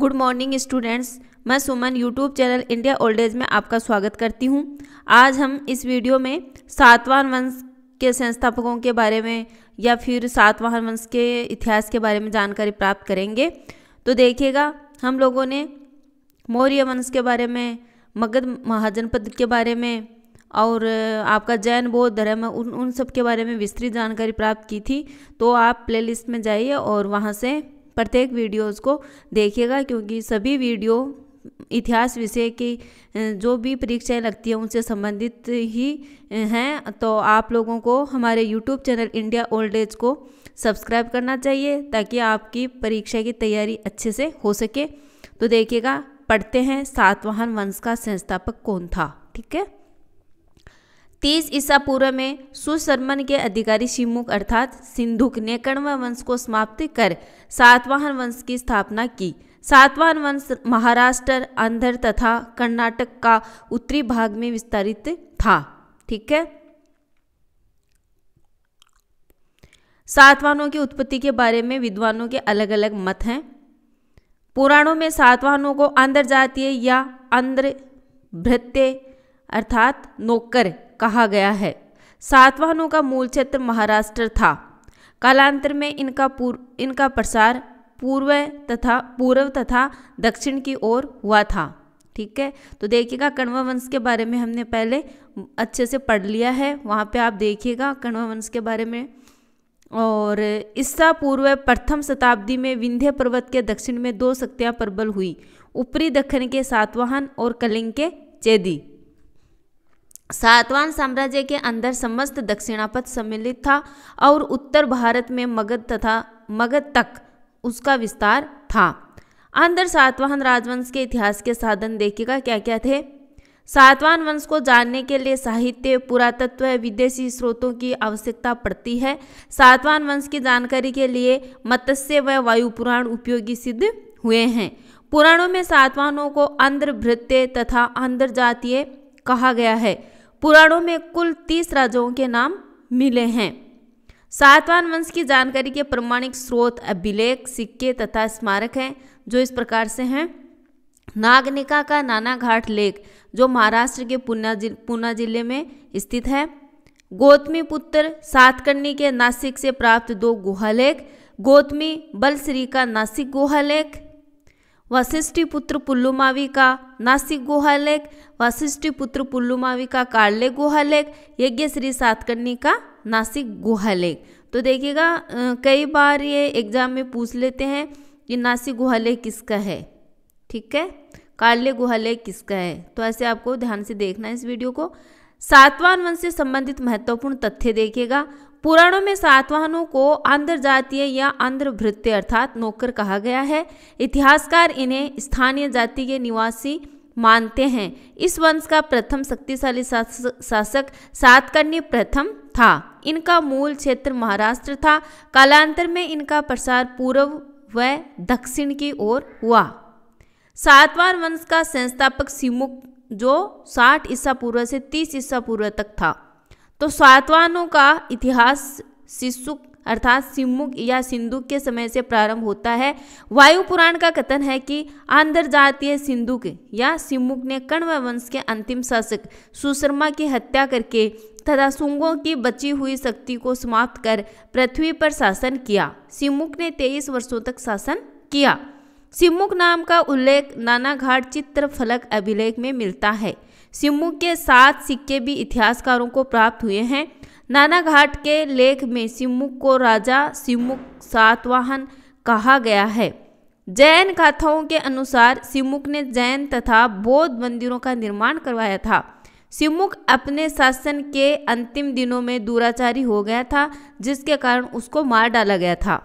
good morning students मैं Suman YouTube channel India old age में आपका स्वागत करती हूँ आज हम इस वीडियो में सातवाहन वंश के संस्थापकों के बारे में या फिर सातवाहन वंश के इतिहास के बारे में जानकारी प्राप्त करेंगे तो देखिएगा हम लोगों ने मौर्य वंश के बारे में मगध महाजनपद के बारे में और आपका जैन बौद्ध धर्म उन उन सब के बारे में विस्तृत जानकारी प्राप्त की थी तो आप प्लेलिस्ट में जाइए और वहाँ से प्रत्येक वीडियोस को देखिएगा क्योंकि सभी वीडियो इतिहास विषय की जो भी परीक्षाएं लगती हैं उनसे संबंधित ही हैं तो आप लोगों को हमारे YouTube channel India old age को सब्सक्राइब करना चाहिए ताकि आपकी परीक्षा की तैयारी अच्छे से हो सके तो देखिएगा पढ़ते हैं सातवाहन वंश का संस्थापक कौन था ठीक है तीस ईसा पूर्व में सुशर्मन के अधिकारी शिमुख अर्थात सिंधुक ने कण्व वंश को समाप्त कर सातवाहन वंश की स्थापना की सातवाहन वंश महाराष्ट्र आंध्र तथा कर्नाटक का उत्तरी भाग में विस्तारित था ठीक है सातवाहनों की उत्पत्ति के बारे में विद्वानों के अलग अलग मत हैं पुराणों में सातवाहनों को आंध्र जातीय या आंध्र भृत्य अर्थात नौकर कहा गया है सातवाहनों का मूल क्षेत्र महाराष्ट्र था कालांतर में इनका पूर्व इनका प्रसार पूर्व तथा पूर्व तथा दक्षिण की ओर हुआ था ठीक है तो देखिएगा कण्व वंश के बारे में हमने पहले अच्छे से पढ़ लिया है वहाँ पे आप देखिएगा कण्व वंश के बारे में और ईसा पूर्व प्रथम शताब्दी में विंध्य पर्वत के दक्षिण में दो शक्तियाँ प्रबल हुई ऊपरी दक्षिण के सातवाहन और कलिंग के चेदी सातवान साम्राज्य के अंदर समस्त दक्षिणापथ सम्मिलित था और उत्तर भारत में मगध तथा मगध तक उसका विस्तार था अंदर सातवाहन राजवंश के इतिहास के साधन देखिएगा क्या क्या थे सातवाहन वंश को जानने के लिए साहित्य पुरातत्व विदेशी स्रोतों की आवश्यकता पड़ती है सातवाहन वंश की जानकारी के लिए मत्स्य व वायु पुराण उपयोगी सिद्ध हुए हैं पुराणों में सातवाहनों को अंध्र भृत्य तथा अंध्र जातीय कहा गया है पुराणों में कुल तीस राजाओं के नाम मिले हैं सातवान वंश की जानकारी के प्रमाणिक स्रोत अभिलेख सिक्के तथा स्मारक हैं जो इस प्रकार से हैं नागनिका का नाना घाट लेक जो महाराष्ट्र के पूना जिल पूना जिले में स्थित है गौतमी पुत्र सातकर्णी के नासिक से प्राप्त दो गुहा लेख गौतमी बलश्री का नासिक गुहा लेख वशिष्ठी पुत्र पुल्लुमावी का नासिक गुहालेख लेख वशिष्ठी पुत्र पुल्लुमावी का कार्ले गुहा यज्ञ श्री सातकर्णी का नासिक गुहालेख तो देखिएगा कई बार ये एग्जाम में पूछ लेते हैं कि नासिक गुहा किसका है ठीक है कार्ले गुहा किसका है तो ऐसे आपको ध्यान से देखना है इस वीडियो को सातवान वंश से संबंधित महत्वपूर्ण तथ्य देखिएगा पुराणों में सातवाहनों को आंध्र जातीय या आंध्र भृत्य अर्थात नौकर कहा गया है इतिहासकार इन्हें स्थानीय जाति के निवासी मानते हैं इस वंश का प्रथम शक्तिशाली शासक सातकर्णी प्रथम था इनका मूल क्षेत्र महाराष्ट्र था कालांतर में इनका प्रसार पूर्व व दक्षिण की ओर हुआ सातवार वंश का संस्थापक सिमुक जो 60 ईसा पूर्व से 30 ईसा पूर्व तक था तो सातवानों का इतिहास शिशुक अर्थात सिमुक या सिंधु के समय से प्रारंभ होता है वायु पुराण का कथन है कि आंध्र जातीय के या सिमुक ने कण्व वंश के अंतिम शासक सुशर्मा की हत्या करके तथा सुंगों की बची हुई शक्ति को समाप्त कर पृथ्वी पर शासन किया सिमुक ने तेईस वर्षों तक शासन किया सिमुक नाम का उल्लेख नानाघाट चित्र फलक अभिलेख में मिलता है सिमू के सात सिक्के भी इतिहासकारों को प्राप्त हुए हैं नाना घाट के लेख में सिम्मू को राजा सिम्मू सातवाहन कहा गया है जैन गाथाओं के अनुसार सिमुक ने जैन तथा बौद्ध मंदिरों का निर्माण करवाया था सिमुक अपने शासन के अंतिम दिनों में दुराचारी हो गया था जिसके कारण उसको मार डाला गया था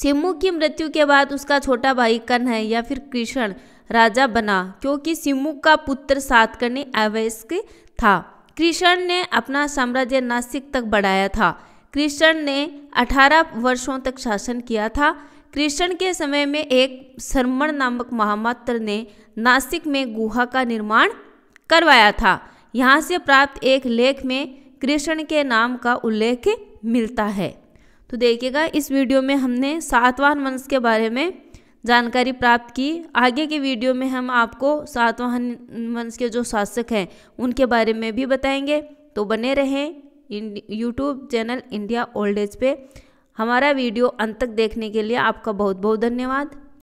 सिम्मू की मृत्यु के बाद उसका छोटा भाई है या फिर कृष्ण राजा बना क्योंकि सिम्मू का पुत्र सातकर्णी अवैस्क था कृष्ण ने अपना साम्राज्य नासिक तक बढ़ाया था कृष्ण ने 18 वर्षों तक शासन किया था कृष्ण के समय में एक शर्मण नामक महामात्र ने नासिक में गुहा का निर्माण करवाया था यहाँ से प्राप्त एक लेख में कृष्ण के नाम का उल्लेख मिलता है तो देखिएगा इस वीडियो में हमने सातवाहन वंश के बारे में जानकारी प्राप्त की आगे के वीडियो में हम आपको सातवाहन वंश के जो शासक हैं उनके बारे में भी बताएंगे तो बने रहें YouTube channel India old age पे हमारा वीडियो अंत तक देखने के लिए आपका बहुत बहुत धन्यवाद